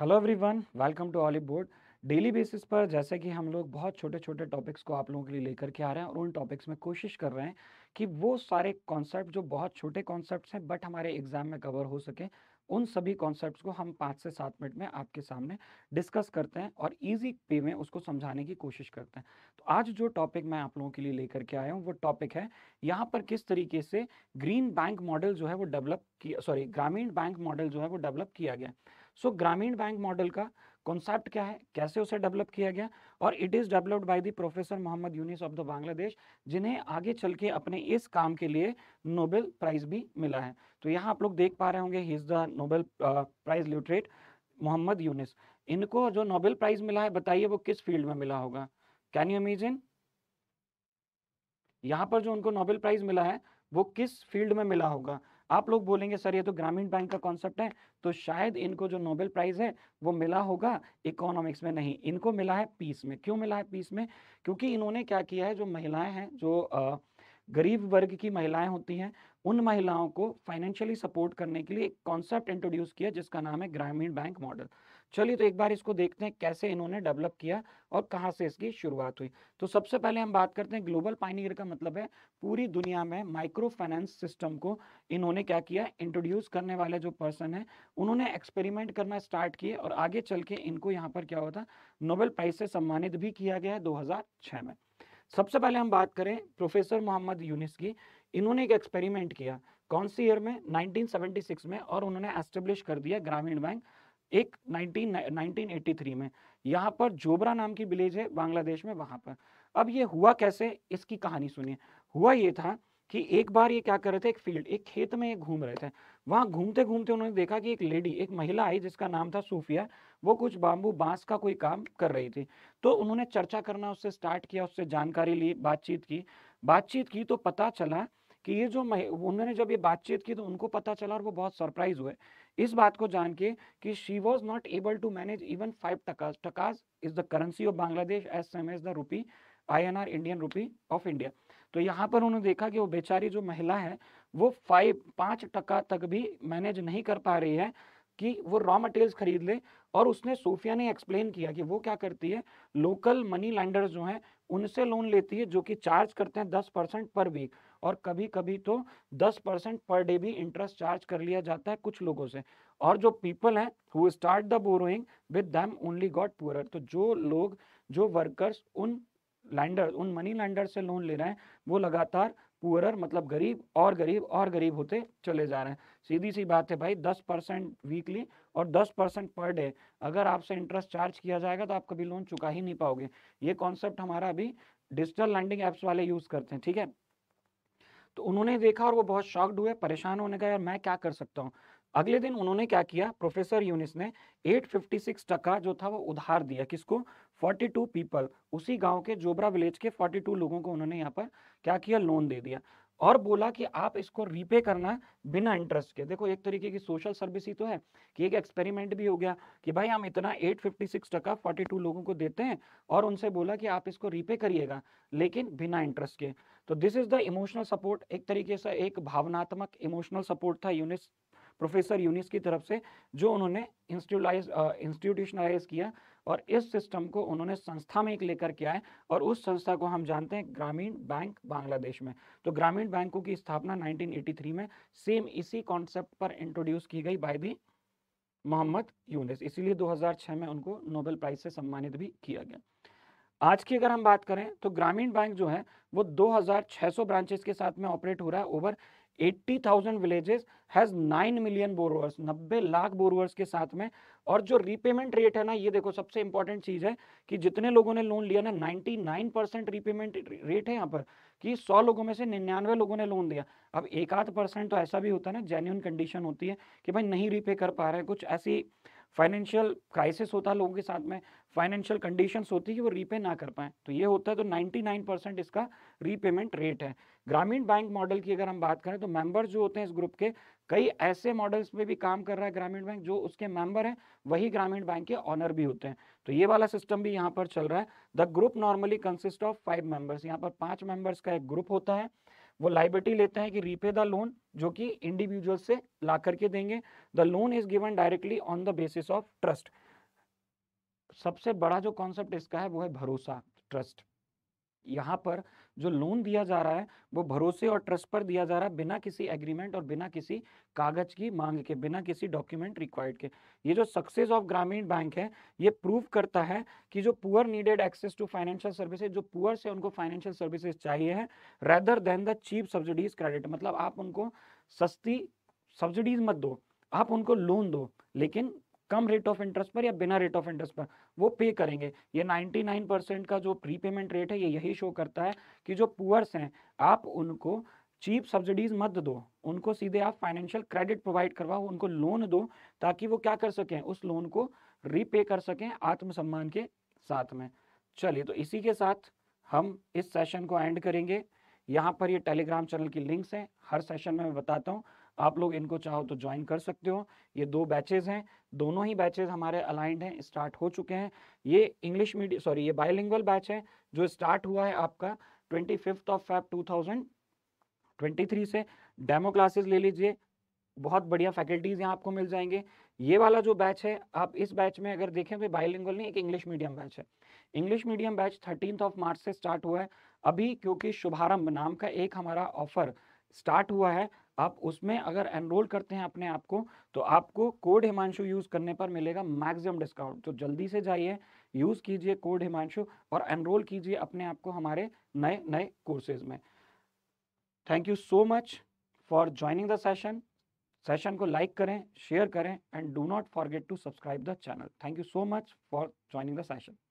hello everyone welcome to ऑली board daily basis पर जैसे कि हम लोग बहुत छोटे छोटे टॉपिक्स को आप लोगों के लिए लेकर के आ रहे हैं और उन टॉपिक्स में कोशिश कर रहे हैं कि वो सारे कॉन्सेप्ट जो बहुत छोटे कॉन्सेप्ट हैं बट हमारे एग्जाम में कवर हो सके उन सभी कॉन्सेप्ट्स को हम पाँच से सात मिनट में आपके सामने डिस्कस करते हैं और ईजी पे में उसको समझाने की कोशिश करते हैं तो आज जो टॉपिक मैं आप लोगों के लिए लेकर के आया हूँ वो टॉपिक है यहाँ पर किस तरीके से ग्रीन बैंक मॉडल जो है वो डेवलप किया सॉरी ग्रामीण बैंक मॉडल जो है वो डेवलप किया गया सो ग्रामीण बैंक मॉडल का कॉन्सेप्ट क्या है कैसे उसे डेवलप किया गया और it is developed by the professor Mohammad Yunus of the Bangladesh जिन्हें आगे चल के अपने इस काम के लिए नोबेल प्राइज़ भी मिला है तो यहाँ आप लोग देख पा रहे होंगे he is the Nobel prize literate Mohammad Yunus इनको जो नोबेल प्राइज़ मिला है बताइए वो किस फील्ड में मिला होगा कैन यू इमेजिन यहाँ पर जो उनको नोबेल प्राइज़ मिला है वो किस फील्ड में मिला होगा आप लोग बोलेंगे सर ये तो ग्रामीण बैंक का कॉन्सेप्ट है तो शायद इनको जो नोबेल प्राइज है वो मिला होगा इकोनॉमिक्स में नहीं इनको मिला है पीस में क्यों मिला है पीस में क्योंकि इन्होंने क्या किया है जो महिलाएं हैं जो आ, गरीब वर्ग की महिलाएं होती हैं उन महिलाओं को फाइनेंशियली सपोर्ट करने के लिए एक कॉन्सेप्ट इंट्रोड्यूस किया जिसका नाम है ग्रामीण बैंक मॉडल चलिए तो एक बार इसको देखते हैं कैसे इन्होंने डेवलप किया और कहाँ से इसकी शुरुआत हुई तो सबसे पहले हम बात करते हैं ग्लोबल पाइनियर का मतलब है पूरी दुनिया में माइक्रो फाइनेंस सिस्टम को इन्होंने क्या किया इंट्रोड्यूस करने वाले जो पर्सन है उन्होंने एक्सपेरिमेंट करना स्टार्ट किए और आगे चल के इनको यहाँ पर क्या होता नोबेल प्राइज से सम्मानित भी किया गया है दो में सबसे पहले हम बात करें प्रोफेसर मोहम्मद यूनिस की इन्होंने एक एक्सपेरिमेंट किया कौन सी ईयर में 1976 में और उन्होंने एस्टेब्लिश कर दिया ग्रामीण बैंक एक 19 1983 में यहाँ पर जोबरा नाम की विलेज है बांग्लादेश में वहाँ पर अब ये हुआ कैसे इसकी कहानी सुनिए हुआ ये था कि एक बार ये क्या कर रहे थे एक फील्ड एक खेत में घूम रहे थे वहाँ घूमते घूमते उन्होंने देखा कि एक लेडी एक महिला आई जिसका नाम था सूफिया वो कुछ बाम्बू बांस का कोई काम कर रही थी तो उन्होंने चर्चा करना उससे स्टार्ट किया उससे जानकारी ली बातचीत की बातचीत की तो पता चला कि ये जो उन्होंने जब ये बातचीत की तो उनको पता चला और वो बहुत सरप्राइज हुए इस बात को जान के कि she was not able to manage even five takas takas is the currency of Bangladesh as same as the rupee INR Indian rupee of India तो यहाँ पर उन्होंने देखा कि वो बेचारी जो महिला है वो फाइव पाँच टका तक भी मैनेज नहीं कर पा रही है कि वो रॉ मटेरियल्स खरीद ले और उसने सोफिया ने एक्सप्लेन किया कि वो क्या करती है लोकल मनी लैंडर्स जो हैं उनसे लोन लेती है जो कि चार्ज करते हैं दस परसेंट पर वीक और कभी कभी तो दस परसेंट पर डे भी इंटरेस्ट चार्ज कर लिया जाता है कुछ लोगों से और जो पीपल हैं who start the borrowing with them only got poor तो जो लोग जो वर्कर्स उन लैंडर उन मनी लैंडर से लोन ले रहे हैं वो लगातार पुअरर मतलब गरीब और गरीब और गरीब होते चले जा रहे हैं सीधी सी बात है भाई दस परसेंट वीकली और दस परसेंट पर डे अगर आपसे इंटरेस्ट चार्ज किया जाएगा तो आप कभी लोन चुका ही नहीं पाओगे ये कॉन्सेप्ट हमारा अभी डिजिटल लैंडिंग एप्स वाले यूज़ करते हैं ठीक है तो उन्होंने देखा और वो बहुत शॉक्ड हुए परेशान होने का यार मैं क्या कर सकता हूँ अगले दिन उन्होंने क्या किया प्रोफेसर यूनिस ने 856 टका जो था वो उधार दिया किसको फोर्टी टू पीपल उसी गांव के जोबरा विलेज के फोर्टी टू लोगों को उन्होंने यहाँ पर क्या किया लोन दे दिया और बोला कि आप इसको रीपे करना है बिना इंटरेस्ट के देखो एक तरीके की सोशल सर्विस ही तो है कि एक एक्सपेरिमेंट भी हो गया कि भाई हम इतना 856 टका 42 लोगों को देते हैं और उनसे बोला कि आप इसको रीपे करिएगा लेकिन बिना इंटरेस्ट के तो this is the emotional support एक तरीके से एक भावनात्मक इमोशनल सपोर्ट था यूनिस प्रोफेसर यूनिस की तरफ से जो उन्होंने इंस्टीट्यूलाइज इंस्टीट्यूशनलाइज किया और इस सिस्टम को उन्होंने संस्था में एक लेकर के आए और उस संस्था को हम जानते हैं ग्रामीण बैंक बांग्लादेश में तो ग्रामीण बैंकों की स्थापना 1983 में सेम इसी कॉन्सेप्ट पर इंट्रोड्यूस की गई बाय दी मोहम्मद यूनिस इसीलिए 2006 में उनको नोबेल प्राइज से सम्मानित भी किया गया आज की अगर हम बात करें तो ग्रामीण बैंक जो है वो 2600 ब्रांचेस के साथ में ऑपरेट हो रहा है over eighty thousand villages has nine million borrowers नब्बे लाख बोरोअर्स के साथ में और जो रीपेमेंट रेट है ना ये देखो सबसे इंपॉर्टेंट चीज है कि जितने लोगों ने लोन लिया ना ninety nine percent repayment rate है यहाँ पर कि सौ लोगों में से निन्यानवे लोगों ने लोन दिया अब एक आध परसेंट तो ऐसा भी होता है ना जेन्यून कंडीशन होती है कि भाई नहीं रीपे कर पा रहे कुछ ऐसी फाइनेंशियल क्राइसिस होता है लोगों के साथ में फाइनेंशियल कंडीशंस होती है कि वो रीपे ना कर पाए तो ये होता है तो 99 परसेंट इसका रीपेमेंट रेट है ग्रामीण बैंक मॉडल की अगर हम बात करें तो मेंबर जो होते हैं इस ग्रुप के कई ऐसे मॉडल्स में भी काम कर रहा है ग्रामीण बैंक जो उसके मेंबर हैं वही ग्रामीण बैंक के ऑनर भी होते हैं तो ये वाला सिस्टम भी यहाँ पर चल रहा है the group normally consist of five members यहाँ पर पाँच मेंबर्स का एक ग्रुप होता है वो लाइबिलिटी लेते हैं कि रीपे द लोन जो कि इंडिविजुअल से ला करके देंगे the loan is given directly on the basis of trust सबसे बड़ा जो कॉन्सेप्ट इसका है वो है भरोसा ट्रस्ट यहाँ पर जो लोन दिया जा रहा है वो भरोसे और ट्रस्ट पर दिया जा रहा है बिना किसी एग्रीमेंट और बिना किसी कागज की मांग के बिना किसी डॉक्यूमेंट रिक्वायर्ड के ये जो सक्सेस ऑफ ग्रामीण बैंक है ये प्रूव करता है कि जो poor needed access to financial services जो पुअर से उनको फाइनेंशियल सर्विसेज चाहिए है rather than the cheap subsidies credit मतलब आप उनको सस्ती सब्सिडीज मत दो आप उनको लोन दो लेकिन कम रेट ऑफ इंटरेस्ट पर या बिना रेट ऑफ इंटरेस्ट पर वो पे करेंगे ये 99 परसेंट का जो प्री पेमेंट रेट है ये यही शो करता है कि जो पुअर्स हैं आप उनको चीप सब्सिडीज मत दो उनको सीधे आप फाइनेंशियल क्रेडिट प्रोवाइड करवाओ उनको लोन दो ताकि वो क्या कर सकें उस लोन को रीपे कर सकें आत्मसम्मान के साथ में चलिए तो इसी के साथ हम इस सेशन को एंड करेंगे यहाँ पर ये टेलीग्राम चैनल की लिंक्स हैं हर सेशन में मैं बताता हूँ आप लोग इनको चाहो तो ज्वाइन कर सकते हो ये दो बैचेज हैं दोनों ही बैचेज हमारे अलाइंड हैं स्टार्ट हो चुके हैं ये इंग्लिश मीडियम सॉरी ये बायोलिंगल बैच है जो स्टार्ट हुआ है आपका twenty fifth of Feb two thousand twenty three से डेमो क्लासेस ले लीजिए बहुत बढ़िया फैकल्टीज़ यहाँ आपको मिल जाएंगे ये वाला जो बैच है आप इस बैच में अगर देखें तो बायोलिंगल नहीं एक इंग्लिश मीडियम बैच है English medium batch thirteen of March से स्टार्ट हुआ है अभी क्योंकि शुभारंभ नाम का एक हमारा ऑफर स्टार्ट हुआ है आप उसमें अगर एनरोल करते हैं अपने आप को तो आपको कोड हिमांशु यूज़ करने पर मिलेगा मैक्सिमम डिस्काउंट तो जल्दी से जाइए यूज़ कीजिए कोड हिमांशु और एनरोल कीजिए अपने आप को हमारे नए नए कोर्सेज में thank you so much for joining the session session को लाइक करें शेयर करें and do not forget to subscribe the channel thank you so much for joining the session